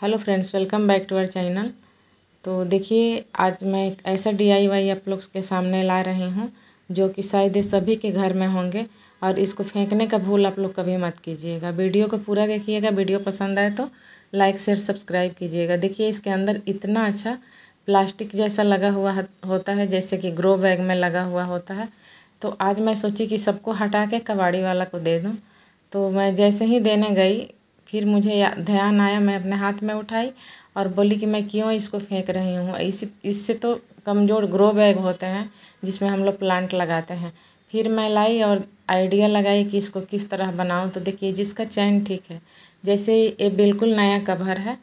hello friends welcome back to our channel तो देखिए आज मैं एक ऐसा डीआईवाई आप लोग के सामने ला रही हूँ जो कि शायद सभी के घर में होंगे और इसको फेंकने का भूल आप लोग कभी मत कीजिएगा वीडियो को पूरा देखिएगा वीडियो पसंद आए तो लाइक शेयर सब्सक्राइब कीजिएगा देखिए इसके अंदर इतना अच्छा प्लास्टिक जैसा लगा हुआ होता है जैसे कि ग्रो बैग में लगा हुआ होता है तो आज मैं सोची कि सबको हटा के कबाड़ी वाला को दे दूँ तो मैं जैसे ही देने गई फिर मुझे ध्यान आया मैं अपने हाथ में उठाई और बोली कि मैं क्यों इसको फेंक रही हूँ इसी इससे तो कमज़ोर ग्रो बैग होते हैं जिसमें हम लोग प्लांट लगाते हैं फिर मैं लाई और आइडिया लगाई कि इसको किस तरह बनाऊं तो देखिए जिसका चैन ठीक है जैसे ये बिल्कुल नया कवर है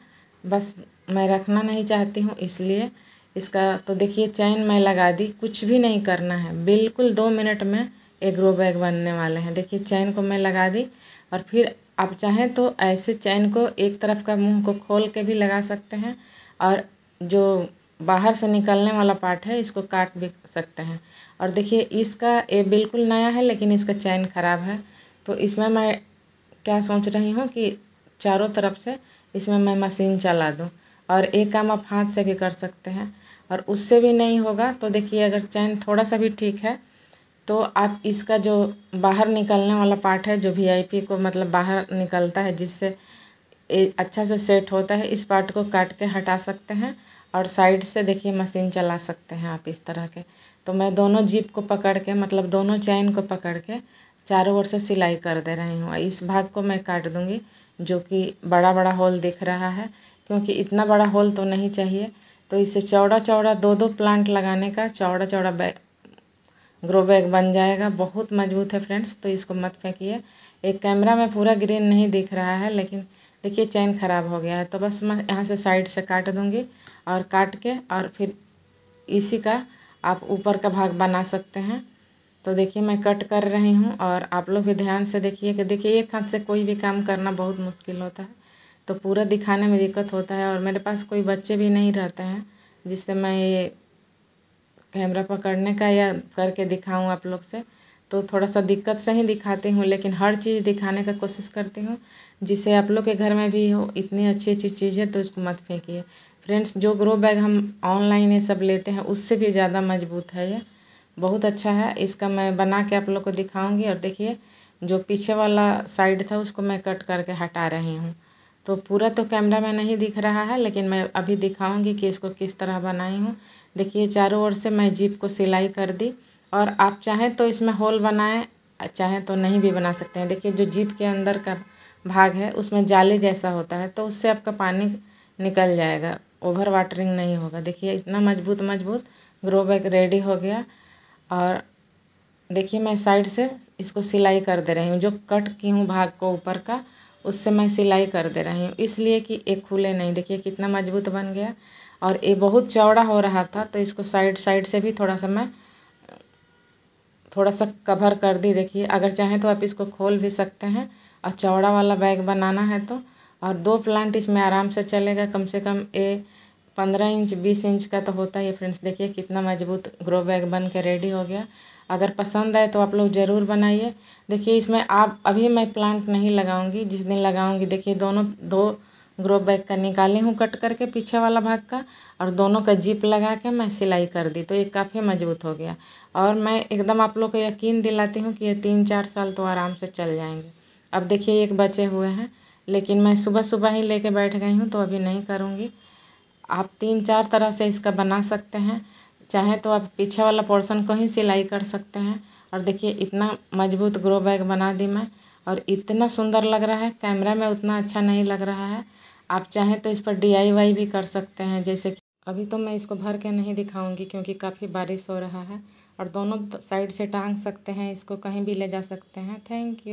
बस मैं रखना नहीं चाहती हूँ इसलिए इसका तो देखिए चैन मैं लगा दी कुछ भी नहीं करना है बिल्कुल दो मिनट में ये ग्रो बैग बनने वाले हैं देखिए चैन को मैं लगा दी और फिर आप चाहें तो ऐसे चैन को एक तरफ का मुँह को खोल के भी लगा सकते हैं और जो बाहर से निकलने वाला पार्ट है इसको काट भी सकते हैं और देखिए इसका ये बिल्कुल नया है लेकिन इसका चैन ख़राब है तो इसमें मैं क्या सोच रही हूँ कि चारों तरफ से इसमें मैं मशीन चला दूँ और एक काम आप हाथ से भी कर सकते हैं और उससे भी नहीं होगा तो देखिए अगर चैन थोड़ा सा भी ठीक है तो आप इसका जो बाहर निकलने वाला पार्ट है जो वीआईपी को मतलब बाहर निकलता है जिससे अच्छा से सेट होता है इस पार्ट को काट के हटा सकते हैं और साइड से देखिए मशीन चला सकते हैं आप इस तरह के तो मैं दोनों जीप को पकड़ के मतलब दोनों चैन को पकड़ के चारों ओर से सिलाई कर दे रही हूँ इस भाग को मैं काट दूँगी जो कि बड़ा बड़ा होल दिख रहा है क्योंकि इतना बड़ा होल तो नहीं चाहिए तो इसे चौड़ा चौड़ा दो दो प्लांट लगाने का चौड़ा चौड़ा ग्रो बैग बन जाएगा बहुत मजबूत है फ्रेंड्स तो इसको मत फेंकिए एक कैमरा में पूरा ग्रीन नहीं दिख रहा है लेकिन देखिए चैन ख़राब हो गया है तो बस मैं यहाँ से साइड से काट दूँगी और काट के और फिर इसी का आप ऊपर का भाग बना सकते हैं तो देखिए मैं कट कर रही हूँ और आप लोग भी ध्यान से देखिए कि देखिए एक हाथ से कोई भी काम करना बहुत मुश्किल होता है तो पूरा दिखाने में दिक्कत होता है और मेरे पास कोई बच्चे भी नहीं रहते हैं जिससे मैं ये कैमरा पकड़ने का या करके दिखाऊँ आप लोग से तो थोड़ा सा दिक्कत से ही दिखाती हूँ लेकिन हर चीज़ दिखाने का कोशिश करती हूँ जिसे आप लोग के घर में भी हो इतनी अच्छी अच्छी चीज़ है तो उसको मत फेंकिए फ्रेंड्स जो ग्रो बैग हम ऑनलाइन ये सब लेते हैं उससे भी ज़्यादा मजबूत है ये बहुत अच्छा है इसका मैं बना के आप लोग को दिखाऊँगी और देखिए जो पीछे वाला साइड था उसको मैं कट करके हटा रही हूँ तो पूरा तो कैमरा में नहीं दिख रहा है लेकिन मैं अभी दिखाऊंगी कि इसको किस तरह बनाई हूँ देखिए चारों ओर से मैं जीप को सिलाई कर दी और आप चाहें तो इसमें होल बनाएं चाहें तो नहीं भी बना सकते हैं देखिए जो जीप के अंदर का भाग है उसमें जाली जैसा होता है तो उससे आपका पानी निकल जाएगा ओवर वाटरिंग नहीं होगा देखिए इतना मजबूत मजबूत ग्रो बैग रेडी हो गया और देखिए मैं साइड से इसको सिलाई कर दे रही हूँ जो कट की हूँ भाग को ऊपर का उससे मैं सिलाई कर दे रही हूँ इसलिए कि ये खुले नहीं देखिए कितना मजबूत बन गया और ये बहुत चौड़ा हो रहा था तो इसको साइड साइड से भी थोड़ा सा मैं थोड़ा सा कवर कर दी देखिए अगर चाहें तो आप इसको खोल भी सकते हैं और चौड़ा वाला बैग बनाना है तो और दो प्लांट इसमें आराम से चलेगा कम से कम ये पंद्रह इंच बीस इंच का तो होता ही है फ्रेंड्स देखिए कितना मजबूत ग्रो बैग बन के रेडी हो गया अगर पसंद आए तो आप लोग ज़रूर बनाइए देखिए इसमें आप अभी मैं प्लांट नहीं लगाऊंगी जिस दिन लगाऊंगी देखिए दोनों दो ग्रो बैग का निकाली हूँ कट करके पीछे वाला भाग का और दोनों का जीप लगा के मैं सिलाई कर दी तो ये काफ़ी मजबूत हो गया और मैं एकदम आप लोग को यकीन दिलाती हूँ कि ये तीन चार साल तो आराम से चल जाएंगे अब देखिए एक बचे हुए हैं लेकिन मैं सुबह सुबह ही लेके बैठ गई हूँ तो अभी नहीं करूँगी आप तीन चार तरह से इसका बना सकते हैं चाहे तो आप पीछे वाला पोर्शन को ही सिलाई कर सकते हैं और देखिए इतना मजबूत ग्रो बैग बना दी मैं और इतना सुंदर लग रहा है कैमरा में उतना अच्छा नहीं लग रहा है आप चाहें तो इस पर डी भी कर सकते हैं जैसे कि अभी तो मैं इसको भर के नहीं दिखाऊंगी क्योंकि काफ़ी बारिश हो रहा है और दोनों साइड से टांग सकते हैं इसको कहीं भी ले जा सकते हैं थैंक यू